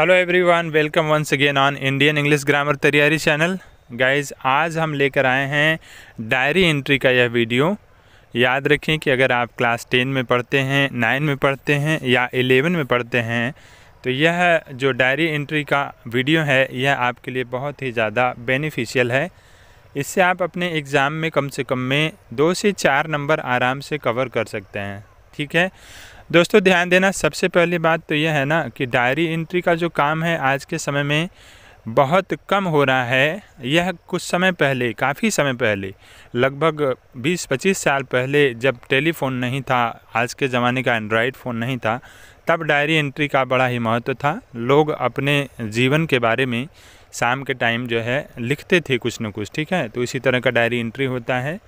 hello everyone welcome once again on Indian English grammar Taiyari channel guys आज हम लेकर आए हैं डायरी एंट्री का यह वीडियो याद रखें कि अगर आप क्लास टेन में पढ़ते हैं नाइन में पढ़ते हैं या एलेवन में पढ़ते हैं तो यह जो डायरी एंट्री का वीडियो है यह आपके लिए बहुत ही ज़्यादा बेनिफिशियल है इससे आप अपने एग्ज़ाम में कम से कम में दो से चार नंबर आराम से कवर कर सकते हैं ठीक है दोस्तों ध्यान देना सबसे पहली बात तो यह है ना कि डायरी एंट्री का जो काम है आज के समय में बहुत कम हो रहा है यह कुछ समय पहले काफ़ी समय पहले लगभग 20-25 साल पहले जब टेलीफोन नहीं था आज के ज़माने का एंड्रॉयड फ़ोन नहीं था तब डायरी एंट्री का बड़ा ही महत्व था लोग अपने जीवन के बारे में शाम के टाइम जो है लिखते थे कुछ न कुछ ठीक है तो इसी तरह का डायरी एंट्री होता है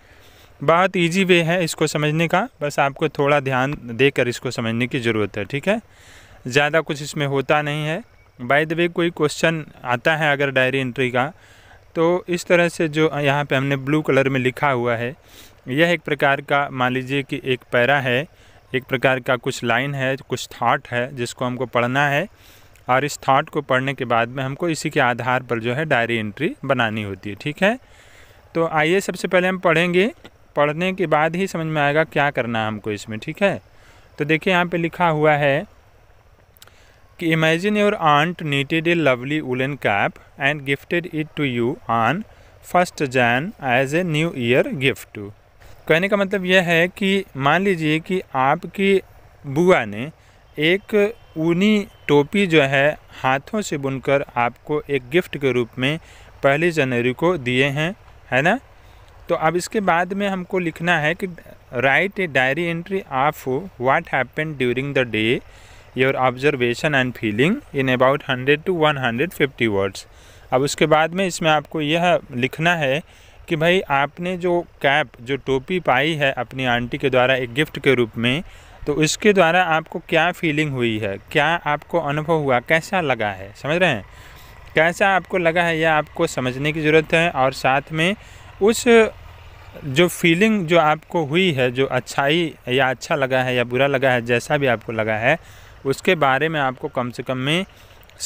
बहुत इजी वे है इसको समझने का बस आपको थोड़ा ध्यान देकर इसको समझने की ज़रूरत है ठीक है ज़्यादा कुछ इसमें होता नहीं है बाय द वे कोई क्वेश्चन आता है अगर डायरी एंट्री का तो इस तरह से जो यहाँ पे हमने ब्लू कलर में लिखा हुआ है यह एक प्रकार का मान लीजिए कि एक पैरा है एक प्रकार का कुछ लाइन है कुछ थाट है जिसको हमको पढ़ना है और इस थाट को पढ़ने के बाद में हमको इसी के आधार पर जो है डायरी एंट्री बनानी होती है ठीक है तो आइए सबसे पहले हम पढ़ेंगे पढ़ने के बाद ही समझ में आएगा क्या करना है हमको इसमें ठीक है तो देखिए यहाँ पे लिखा हुआ है कि imagine your aunt knitted a lovely woollen cap and gifted it to you on first Jan as a new year gift कहने का मतलब यह है कि मान लीजिए कि आपकी बुआ ने एक ऊनी टोपी जो है हाथों से बुनकर आपको एक गिफ्ट के रूप में पहली जनवरी को दिए हैं है ना तो अब इसके बाद में हमको लिखना है कि write a diary entry of what happen during the day your observation and feeling in about hundred to one hundred fifty words अब उसके बाद में इसमें आपको यह लिखना है कि भाई आपने जो कैप जो टोपी पाई है अपनी आंटी के द्वारा एक गिफ्ट के रूप में तो उसके द्वारा आपको क्या फीलिंग हुई है क्या आपको अनुभव हुआ कैसा लगा है समझ रहे हैं कैसा आपको लगा है यह आपको समझने की ज़रूरत है और साथ में उस जो फीलिंग जो आपको हुई है जो अच्छाई या अच्छा लगा है या बुरा लगा है जैसा भी आपको लगा है उसके बारे में आपको कम से कम में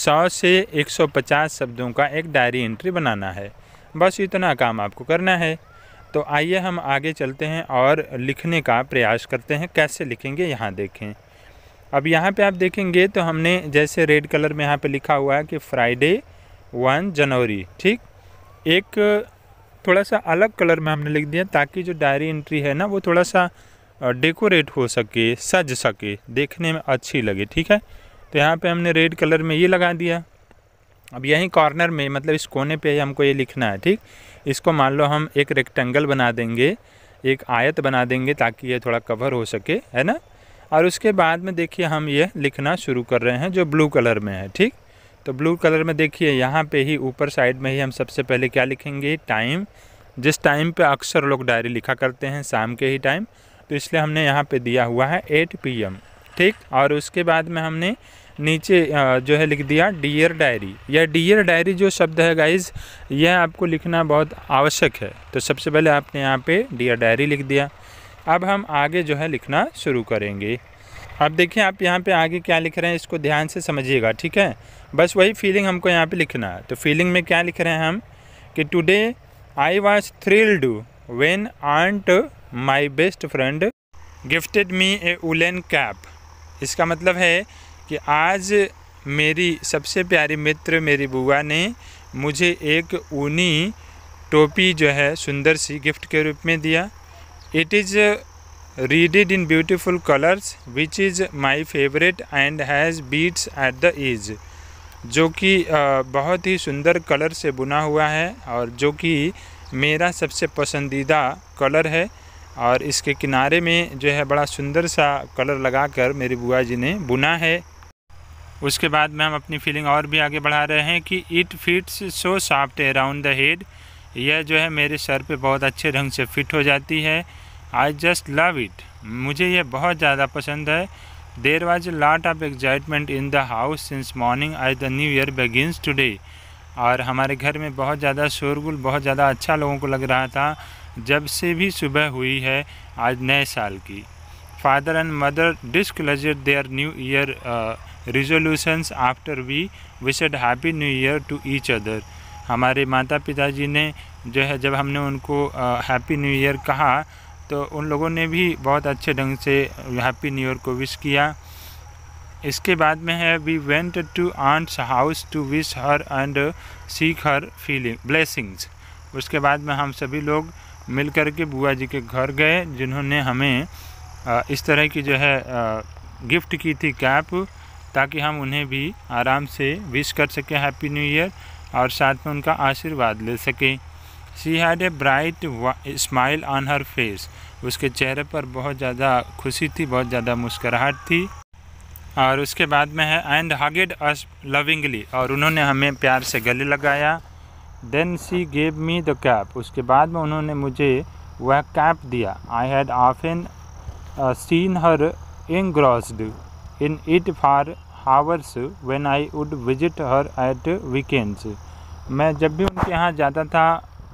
सौ से एक सौ पचास शब्दों का एक डायरी एंट्री बनाना है बस इतना काम आपको करना है तो आइए हम आगे चलते हैं और लिखने का प्रयास करते हैं कैसे लिखेंगे यहाँ देखें अब यहाँ पे आप देखेंगे तो हमने जैसे रेड कलर में यहाँ पे लिखा हुआ है कि फ्राइडे वन जनवरी ठीक एक थोड़ा सा अलग कलर में हमने लिख दिया ताकि जो डायरी एंट्री है ना वो थोड़ा सा डेकोरेट हो सके सज सके देखने में अच्छी लगे ठीक है तो यहाँ पे हमने रेड कलर में ये लगा दिया अब यहीं कॉर्नर में मतलब इस कोने पे ही हमको ये लिखना है ठीक इसको मान लो हम एक रेक्टेंगल बना देंगे एक आयत बना देंगे ताकि ये थोड़ा कवर हो सके है ना और उसके बाद में देखिए हम ये लिखना शुरू कर रहे हैं जो ब्लू कलर में है ठीक तो ब्लू कलर में देखिए यहाँ पे ही ऊपर साइड में ही हम सबसे पहले क्या लिखेंगे टाइम जिस टाइम पे अक्सर लोग डायरी लिखा करते हैं शाम के ही टाइम तो इसलिए हमने यहाँ पे दिया हुआ है 8 पीएम ठीक और उसके बाद में हमने नीचे जो है लिख दिया डियर डायरी या डियर डायरी जो शब्द है गाइज यह आपको लिखना बहुत आवश्यक है तो सबसे पहले आपने यहाँ पर डियर डायरी लिख दिया अब हम आगे जो है लिखना शुरू करेंगे अब देखिए आप यहाँ पे आगे क्या लिख रहे हैं इसको ध्यान से समझिएगा ठीक है बस वही फीलिंग हमको यहाँ पे लिखना है तो फीलिंग में क्या लिख रहे हैं हम कि today I was thrilled when aunt my best friend gifted me a woollen cap इसका मतलब है कि आज मेरी सबसे प्यारी मित्र मेरी बुआ ने मुझे एक ऊनी टोपी जो है सुंदर सी गिफ्ट के रूप में दिया it is readed in beautiful colors which is my favorite and has beads at the edge जो कि बहुत ही सुंदर कलर से बुना हुआ है और जो कि मेरा सबसे पसंदीदा कलर है और इसके किनारे में जो है बड़ा सुंदर सा कलर लगाकर मेरी बुआ जी ने बुना है उसके बाद में हम अपनी फीलिंग और भी आगे बढ़ा रहे हैं कि it fits so soft around the head यह जो है मेरे सर पे बहुत अच्छे ढंग से फिट हो जाती है आई जस्ट लव इट मुझे यह बहुत ज़्यादा पसंद है there was lot of excitement in the house since morning as the new year begins today और हमारे घर में बहुत ज़्यादा शोरगुल बहुत ज़्यादा अच्छा लोगों को लग रहा था जब से भी सुबह हुई है आज नए साल की father and mother disclosure their new year resolutions after we wished happy new year to each other हमारे माता पिताजी ने जो है जब हमने उनको हैप्पी न्यू ईयर कहा तो उन लोगों ने भी बहुत अच्छे ढंग से हैप्पी न्यू ईयर को विश किया इसके बाद में है we went to aunt's house to wish her and seek her feeling blessings उसके बाद में हम सभी लोग मिल कर के बुआ जी के घर गए जिन्होंने हमें इस तरह की जो है गिफ्ट की थी कैप ताकि हम उन्हें भी आराम से विश कर सकें हैप्पी न्यू ईयर और साथ में उनका आशीर्वाद ले सकें she had a bright smile on her face उसके चेहरे पर बहुत ज़्यादा खुशी थी बहुत ज़्यादा मुस्कराहट थी और उसके बाद में है एंड हगेड अस लविंगली और उन्होंने हमें प्यार से गले लगाया then she gave me the cap उसके बाद में उन्होंने मुझे वह कैप दिया I had often seen her grossed in it for hours when I would visit her at weekends मैं जब भी उनके यहाँ जाता था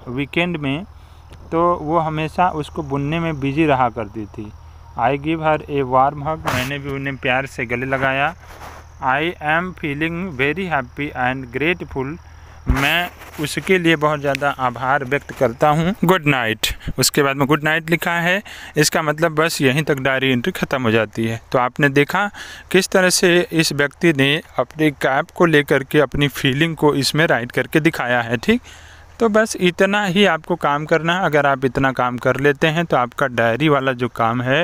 वीकेंड में तो वो हमेशा उसको बुनने में बिजी रहा करती थी I give her a warm हग मैंने भी उन्हें प्यार से गले लगाया I am feeling very happy and grateful मैं उसके लिए बहुत ज़्यादा आभार व्यक्त करता हूँ गुड नाइट उसके बाद में गुड नाइट लिखा है इसका मतलब बस यहीं तक डायरी एंट्री ख़त्म हो जाती है तो आपने देखा किस तरह से इस व्यक्ति ने अपनी कैब को लेकर के अपनी फीलिंग को इसमें राइट करके दिखाया है ठीक तो बस इतना ही आपको काम करना है अगर आप इतना काम कर लेते हैं तो आपका डायरी वाला जो काम है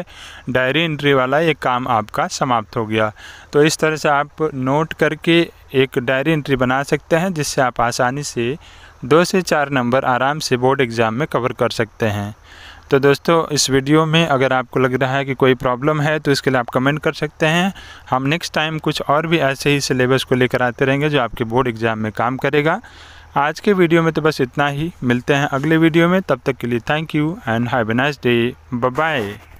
डायरी एंट्री वाला ये काम आपका समाप्त हो गया तो इस तरह से आप नोट करके एक डायरी एंट्री बना सकते हैं जिससे आप आसानी से दो से चार नंबर आराम से बोर्ड एग्ज़ाम में कवर कर सकते हैं तो दोस्तों इस वीडियो में अगर आपको लग रहा है कि कोई प्रॉब्लम है तो इसके लिए आप कमेंट कर सकते हैं हम नेक्स्ट टाइम कुछ और भी ऐसे ही सिलेबस को लेकर आते रहेंगे जो आपके बोर्ड एग्ज़ाम में काम करेगा आज के वीडियो में तो बस इतना ही मिलते हैं अगले वीडियो में तब तक के लिए thank you and have a nice day bye